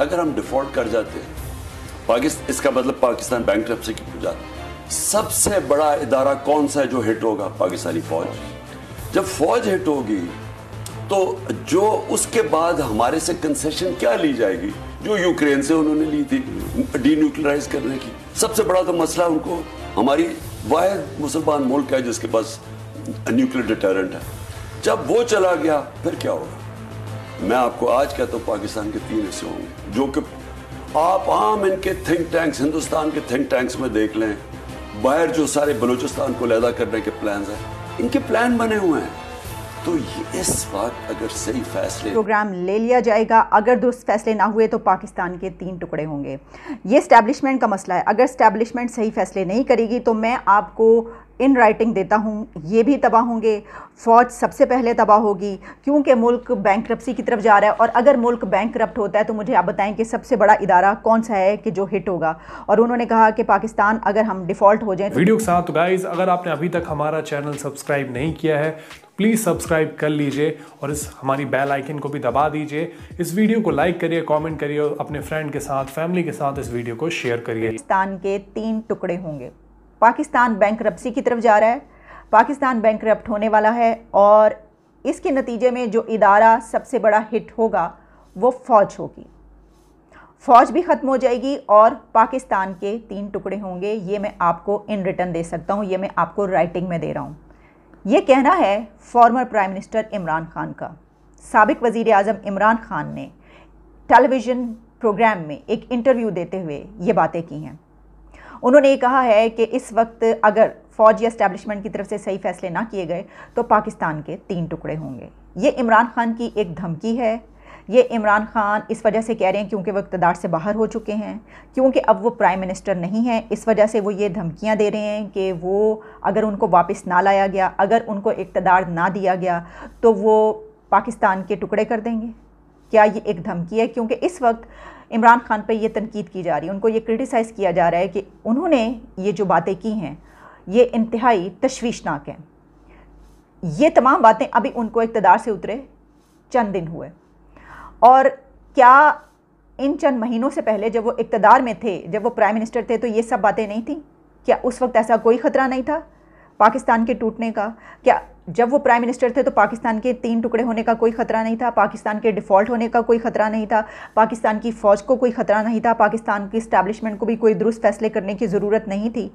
अगर हम डिफॉल्ट कर जाते पाकिस्तान इसका मतलब पाकिस्तान बैंक की जाता सबसे बड़ा इदारा कौन सा है जो हिट होगा पाकिस्तानी फौज जब फौज हिट होगी तो जो उसके बाद हमारे से कंसेशन क्या ली जाएगी जो यूक्रेन से उन्होंने ली थी डीन्यूक्लियराइज करने की सबसे बड़ा तो मसला उनको हमारी वाहद मुसलमान मुल्क है जिसके पास न्यूक्लियर डिटेरेंट है जब वो चला गया फिर क्या होगा मैं आपको आज कहता हूँ पाकिस्तान के तीन ऐसे होंगे जो कि आप आम इनके थिंक टैंक्स हिंदुस्तान के थिंक टैंक्स में देख लें बाहर जो सारे बलूचिस्तान को लैदा करने के प्लान हैं इनके प्लान बने हुए हैं तो ये इस वक्त अगर सही फैसले प्रोग्राम ले लिया जाएगा अगर दुरुस्त फैसले ना हुए तो पाकिस्तान के तीन टुकड़े होंगे ये स्टैब्लिशमेंट का मसला है अगर स्टैब्लिशमेंट सही फैसले नहीं करेगी तो मैं आपको इन राइटिंग देता हूँ ये भी तबाह होंगे फ़ौज सबसे पहले तबाह होगी क्योंकि मुल्क बैंक की तरफ जा रहा है और अगर मुल्क बैंक होता है तो मुझे आप बताएं कि सबसे बड़ा इदारा कौन सा है कि जो हिट होगा और उन्होंने कहा कि पाकिस्तान अगर हम डिफ़ॉल्ट हो जाए तो- वीडियो के साथ तो गाइज अगर आपने अभी तक हमारा चैनल सब्सक्राइब नहीं किया है तो प्लीज़ सब्सक्राइब कर लीजिए और इस हमारी बेल आइकन को भी दबा दीजिए इस वीडियो को लाइक करिए कॉमेंट करिए और अपने फ्रेंड के साथ फैमिली के साथ इस वीडियो को शेयर करिए पाकिस्तान के तीन टुकड़े होंगे पाकिस्तान बैंक की तरफ जा रहा है पाकिस्तान बैंक होने वाला है और इसके नतीजे में जो इदारा सबसे बड़ा हिट होगा वो फ़ौज होगी फ़ौज भी ख़त्म हो जाएगी और पाकिस्तान के तीन टुकड़े होंगे ये मैं आपको इन रिटर्न दे सकता हूँ ये मैं आपको राइटिंग में दे रहा हूँ ये कहना है former prime minister Imran Khan का सबक वज़ी अजम इमरान खान ने टेलीविज़न प्रोग्राम में एक इंटरव्यू देते हुए ये बातें की हैं उन्होंने ये कहा है कि इस वक्त अगर फौजी इस्टेब्लिशमेंट की तरफ से सही फैसले ना किए गए तो पाकिस्तान के तीन टुकड़े होंगे ये इमरान खान की एक धमकी है ये इमरान खान इस वजह से कह रहे हैं क्योंकि वो इकतदार से बाहर हो चुके हैं क्योंकि अब वो प्राइम मिनिस्टर नहीं हैं इस वजह से वो ये धमकियां दे रहे हैं कि वो अगर उनको वापस ना लाया गया अगर उनको इकतदार ना दिया गया तो वो पाकिस्तान के टुकड़े कर देंगे क्या ये एक धमकी है क्योंकि इस वक्त इमरान खान पर यह तनकीद की जा रही है उनको ये क्रिटिसाइज़ किया जा रहा है कि उन्होंने ये जो बातें की हैं ये इंतहाई तशवीशनाक हैं ये तमाम बातें अभी उनको इकतदार से उतरे चंद दिन हुए और क्या इन चंद महीनों से पहले जब वो इकतदार में थे जब वो प्राइम मिनिस्टर थे तो ये सब बातें नहीं थी क्या उस वक्त ऐसा कोई ख़तरा नहीं था पाकिस्तान के टूटने का क्या जब वो प्राइम मिनिस्टर थे तो पाकिस्तान के तीन टुकड़े होने का कोई खतरा नहीं था पाकिस्तान के डिफ़ॉल्ट होने का कोई खतरा नहीं था पाकिस्तान की फ़ौज को कोई खतरा नहीं था पाकिस्तान की इस्टेब्लिशमेंट को भी कोई दुरुस्त फैसले करने की ज़रूरत नहीं थी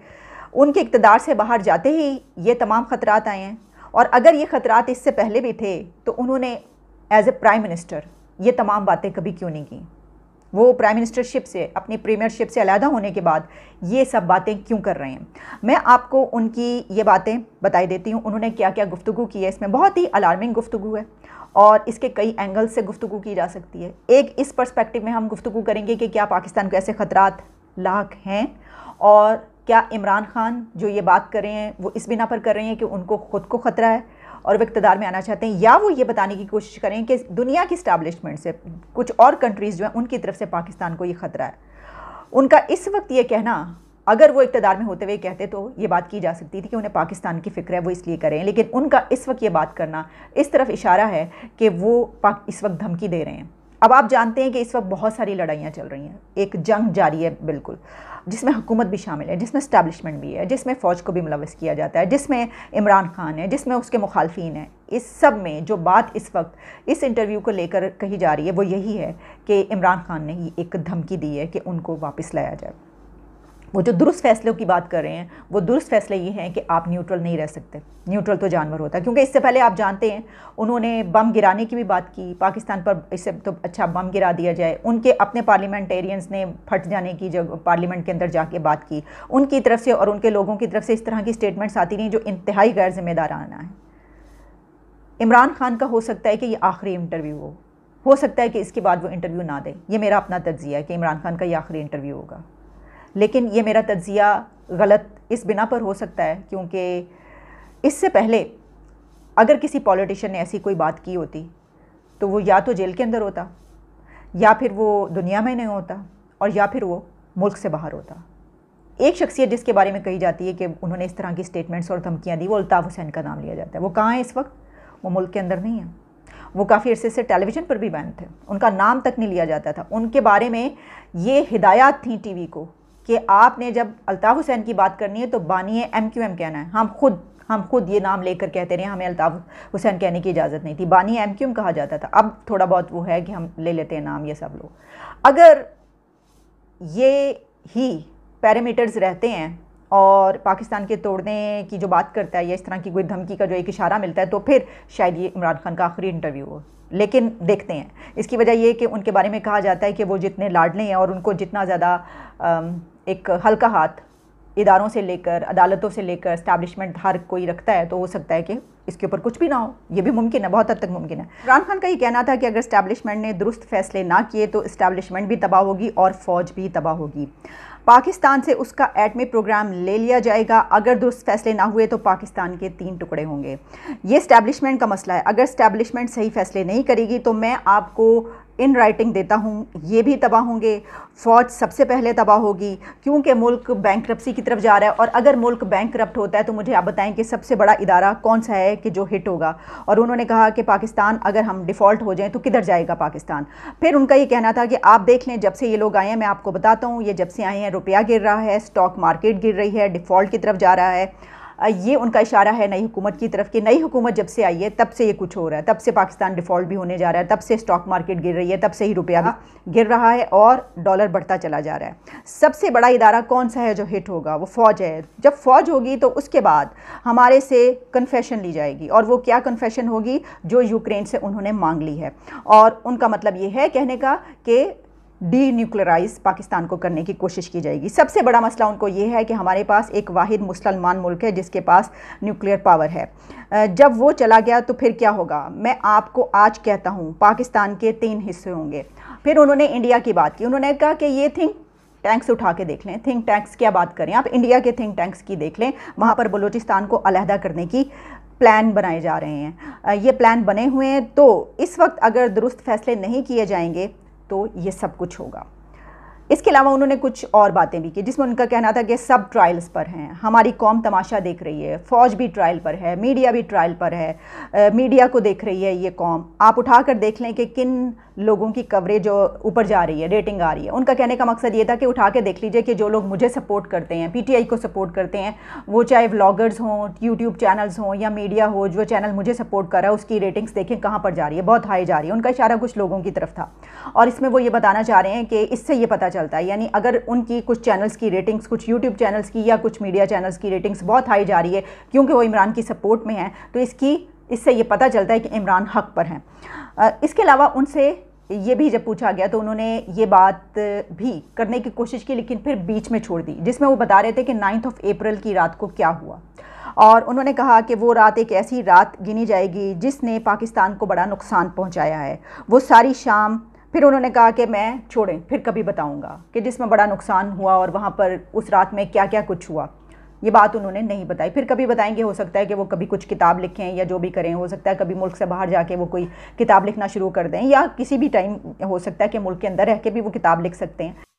उनके इकतदार से बाहर जाते ही ये तमाम ख़तरात आए हैं और अगर ये ख़तरात इससे पहले भी थे तो उन्होंने एज़ ए प्राइम मिनिस्टर ये तमाम बातें कभी क्यों नहीं की वो प्राइम मिनिस्टरशिप से अपनी प्रीमियरशिप से अलहदा होने के बाद ये सब बातें क्यों कर रहे हैं मैं आपको उनकी ये बातें बताई देती हूँ उन्होंने क्या क्या गुफ्तु की है इसमें बहुत ही अलार्मिंग गुफ्तु है और इसके कई एंगल से गुफ्तु की जा सकती है एक इस परस्पेक्टिव में हम गुफ्तु करेंगे कि क्या पाकिस्तान को ऐसे ख़तरात लाख हैं और क्या इमरान खान जो ये बात कर रहे हैं वो इस बिना पर कर रहे हैं कि उनको ख़ुद को ख़तरा है और वो इकतदार में आना चाहते हैं या वो ये बताने की कोशिश करें कि दुनिया की स्टैब्लिशमेंट से कुछ और कंट्रीज़ जो हैं उनकी तरफ से पाकिस्तान को ये ख़तरा है उनका इस वक्त ये कहना अगर वो इकतदार में होते हुए कहते तो ये बात की जा सकती थी कि उन्हें पाकिस्तान की फ़िक्र है वो इसलिए करें लेकिन उनका इस वक्त ये बात करना इस तरफ इशारा है कि वो इस वक्त धमकी दे रहे हैं अब आप जानते हैं कि इस वक्त बहुत सारी लड़ाइयाँ चल रही हैं एक जंग जारी है बिल्कुल जिसमें हुकूमत भी शामिल है जिसमें इस्टेबलिशमेंट भी है जिसमें फ़ौज को भी मुलवस किया जाता है जिसमें इमरान खान है जिसमें उसके मुखालफन हैं इस सब में जो बात इस वक्त इस इंटरव्यू को लेकर कही जा रही है वो यही है कि इमरान खान ने एक धमकी दी है कि उनको वापस लाया जाए वो जो दुरुस्त फैसलों की बात कर रहे हैं वो दुरुस्त फैसले ये हैं कि आप न्यूट्रल नहीं रह सकते न्यूट्रल तो जानवर होता है क्योंकि इससे पहले आप जानते हैं उन्होंने बम गिराने की भी बात की पाकिस्तान पर इससे तो अच्छा बम गिरा दिया जाए उनके अपने पार्लियामेंटेरियंस ने फट जाने की जब पार्लियामेंट के अंदर जाके बात की उनकी तरफ से और उनके लोगों की तरफ से इस तरह की स्टेटमेंट्स आती रही जो इंतहाई गैर जिम्मेदाराना है इमरान खान का हो सकता है कि ये आखिरी इंटरव्यू हो हो सकता है कि इसके बाद वो इंटरव्यू ना दे ये मेरा अपना तजिया है कि इमरान खान का ये आखिरी इंटरव्यू होगा लेकिन ये मेरा तज्ज़िया गलत इस बिना पर हो सकता है क्योंकि इससे पहले अगर किसी पॉलिटिशियन ने ऐसी कोई बात की होती तो वो या तो जेल के अंदर होता या फिर वो दुनिया में नहीं होता और या फिर वो मुल्क से बाहर होता एक शख्सियत जिसके बारे में कही जाती है कि उन्होंने इस तरह की स्टेटमेंट्स और धमकियाँ दी वो अल्ताफ़ हुसैन का नाम लिया जाता है वो कहाँ है इस वक्त वो मुल्क के अंदर नहीं है वो काफ़ी अरसे से टेलीविज़न पर भी बैन थे उनका नाम तक नहीं लिया जाता था उनके बारे में ये हिदायत थी टीवी को कि आपने जब अलताफ़ हुसैन की बात करनी है तो बानिए एम क्यू एम कहना है हम खुद हम खुद ये नाम लेकर कहते रहे हमें अलताफ़ हुसैन कहने की इजाज़त नहीं थी बानिए एम क्यू एम कहा जाता था अब थोड़ा बहुत वो है कि हम ले लेते हैं नाम ये सब लोग अगर ये ही पैरामीटर्स रहते हैं और पाकिस्तान के तोड़ने की जो बात करता है या इस तरह की कोई धमकी का जो एक इशारा मिलता है तो फिर शायद ये इमरान खान का आखिरी इंटरव्यू हो लेकिन देखते हैं इसकी वजह ये कि उनके बारे में कहा जाता है कि वो जितने लाडले हैं और उनको जितना ज़्यादा एक हल्का हाथ इदारों से लेकर अदालतों से लेकर स्टैब्लिशमेंट हर कोई रखता है तो हो सकता है कि इसके ऊपर कुछ भी ना हो ये भी मुमकिन है बहुत हद तक मुमकिन है इमरान खान का ये कहना था कि अगर स्टैब्लिशमेंट ने दुरुस्त फैसले ना किए तो इस्टेब्लिशमेंट भी तबाह होगी और फ़ौज भी तबाह होगी पाकिस्तान से उसका एटमी प्रोग्राम ले लिया जाएगा अगर दुरुस्त फैसले ना हुए तो पाकिस्तान के तीन टुकड़े होंगे ये स्टैब्लिशमेंट का मसला है अगर स्टैब्लिशमेंट सही फैसले नहीं करेगी तो मैं आपको इन राइटिंग देता हूँ ये भी तबाह होंगे फ़ौज सबसे पहले तबाह होगी क्योंकि मुल्क बैंक की तरफ जा रहा है और अगर मुल्क बैंक होता है तो मुझे आप बताएं कि सबसे बड़ा इदारा कौन सा है कि जो हिट होगा और उन्होंने कहा कि पाकिस्तान अगर हम डिफ़ॉल्ट हो जाएं तो किधर जाएगा पाकिस्तान फिर उनका ये कहना था कि आप देख लें जब से ये लोग आए हैं मैं आपको बताता हूँ ये जब से आए हैं रुपया गिर रहा है स्टॉक मार्केट गिर रही है डिफ़ॉल्ट की तरफ जा रहा है ये उनका इशारा है नई हुकूमत की तरफ कि नई हुकूमत जब से आई है तब से ये कुछ हो रहा है तब से पाकिस्तान डिफ़ॉल्ट भी होने जा रहा है तब से स्टॉक मार्केट गिर रही है तब से ही रुपया भी हाँ। गिर रहा है और डॉलर बढ़ता चला जा रहा है सबसे बड़ा इदारा कौन सा है जो हिट होगा वो फ़ौज है जब फ़ौज होगी तो उसके बाद हमारे से कन्फेशन ली जाएगी और वो क्या कन्फेशन होगी जो यूक्रेन से उन्होंने मांग ली है और उनका मतलब ये है कहने का कि डीन्यूक्लियराइज पाकिस्तान को करने की कोशिश की जाएगी सबसे बड़ा मसला उनको ये है कि हमारे पास एक वाहिद मुसलमान मुल्क है जिसके पास न्यूक्लियर पावर है जब वो चला गया तो फिर क्या होगा मैं आपको आज कहता हूँ पाकिस्तान के तीन हिस्से होंगे फिर उन्होंने इंडिया की बात की उन्होंने कहा कि ये थिंक टैंक्स उठा के देख लें थिंक टैंक्स क्या बात करें आप इंडिया के थिंक टैंक्स की देख लें वहाँ पर बलूचिस्तान को अलहदा करने की प्लान बनाए जा रहे हैं ये प्लान बने हुए हैं तो इस वक्त अगर दुरुस्त फैसले नहीं किए जाएंगे तो ये सब कुछ होगा इसके अलावा उन्होंने कुछ और बातें भी की जिसमें उनका कहना था कि सब ट्रायल्स पर हैं हमारी कौम तमाशा देख रही है फ़ौज भी ट्रायल पर है मीडिया भी ट्रायल पर है आ, मीडिया को देख रही है ये कौम आप उठा कर देख लें कि किन लोगों की कवरेज ऊपर जा रही है रेटिंग आ रही है उनका कहने का मकसद ये था कि उठा के देख लीजिए कि जो लोग मुझे सपोर्ट करते हैं पीटीआई को सपोर्ट करते हैं वो चाहे व्लॉगर्स हों यूट्यूब चैनल्स हों या मीडिया हो जो चैनल मुझे सपोर्ट कर रहा है उसकी रेटिंग्स देखें कहाँ पर जा रही है बहुत हाई जा रही है उनका इशारा कुछ लोगों की तरफ था और इसमें वो ये बताना चाह रहे हैं कि इससे ये पता चलता है यानी अगर उनकी कुछ चैनल्स की रेटिंग्स कुछ यूट्यूब चैनल्स की या कुछ मीडिया चैनल्स की रेटिंग्स बहुत हाई जा रही है क्योंकि वो इमरान की सपोर्ट में हैं तो इसकी इससे ये पता चलता है कि इमरान हक पर हैं इसके अलावा उनसे ये भी जब पूछा गया तो उन्होंने ये बात भी करने की कोशिश की लेकिन फिर बीच में छोड़ दी जिसमें वो बता रहे थे कि नाइन्थ ऑफ अप्रैल की रात को क्या हुआ और उन्होंने कहा कि वो रात एक ऐसी रात गिनी जाएगी जिसने पाकिस्तान को बड़ा नुकसान पहुंचाया है वो सारी शाम फिर उन्होंने कहा कि मैं छोड़ें फिर कभी बताऊंगा कि जिसमें बड़ा नुकसान हुआ और वहाँ पर उस रात में क्या क्या कुछ हुआ ये बात उन्होंने नहीं बताई फिर कभी बताएंगे हो सकता है कि वो कभी कुछ किताब लिखें या जो भी करें हो सकता है कभी मुल्क से बाहर जाके वो कोई किताब लिखना शुरू कर दें या किसी भी टाइम हो सकता है कि मुल्क के अंदर रह के भी वो किताब लिख सकते हैं